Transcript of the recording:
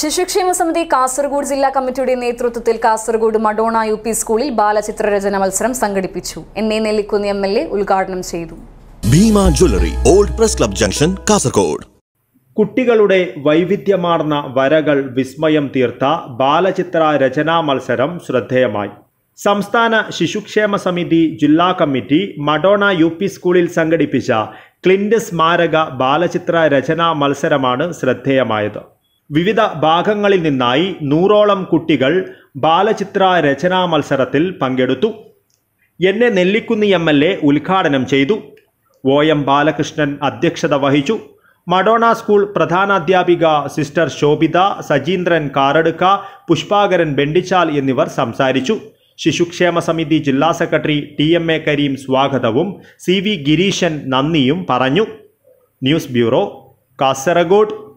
ശിശുക്ഷേമ സമിതി കാസർഗോഡ് ജില്ലാ കമ്മിറ്റിയുടെ നേതൃത്വത്തിൽ കാസർഗോഡ് മഡോണ യു പി സ്കൂളിൽ ബാലചിത്രരചന മത്സരം സംഘടിപ്പിച്ചു N A Nellikunnu M L A ഉദ്ഘാടനം ചെയ്തു Bhima jewellery old press club junction Kasaragod കുട്ടികളുടെ വൈവിധ്യമാർന്ന വരകൾ വിസ്മയം തീർത്ത ബാലചിത്ര രചനാ മത്സരം ശ്രദ്ധേയമായി സംസ്ഥാന ശിശുക്ഷേമ സമിതി ജില്ലാ കമ്മിറ്റി മഡോണ യു പി സ്കൂളിൽ സംഘടിപ്പിച്ച ക്ലിൻഡ് സ്മാരക ബാലചിത്ര രചനാ മത്സരമാണ് ശ്രദ്ധേയമായത് വിവിധ ഭാഗങ്ങളിൽ നിന്നായി നൂറോളം കുട്ടികൾ ബാലചിത്ര രചനാ മത്സരത്തിൽ പങ്കെടുത്തു എന്നെ നെല്ലിക്കുന്നി എം എൽ എ ഉദ്ഘാടനം ചെയ്തു ഒ എം ബാലകൃഷ്ണൻ അധ്യക്ഷത വഹിച്ചു മഡോണ സ്കൂൾ പ്രധാനാധ്യാപിക സിസ്റ്റർ ശോഭിത സജീന്ദ്രൻ കാറടുക്ക പുഷ്പാകരൻ ബെണ്ടിച്ചാൽ എന്നിവർ സംസാരിച്ചു ശിശുക്ഷേമ സമിതി ജില്ലാ secretary T M A Kareem സ്വാഗതവും സി വി ഗിരീശൻ നന്ദിയും പറഞ്ഞു ന്യൂസ് ബ്യൂറോ കാസർഗോഡ്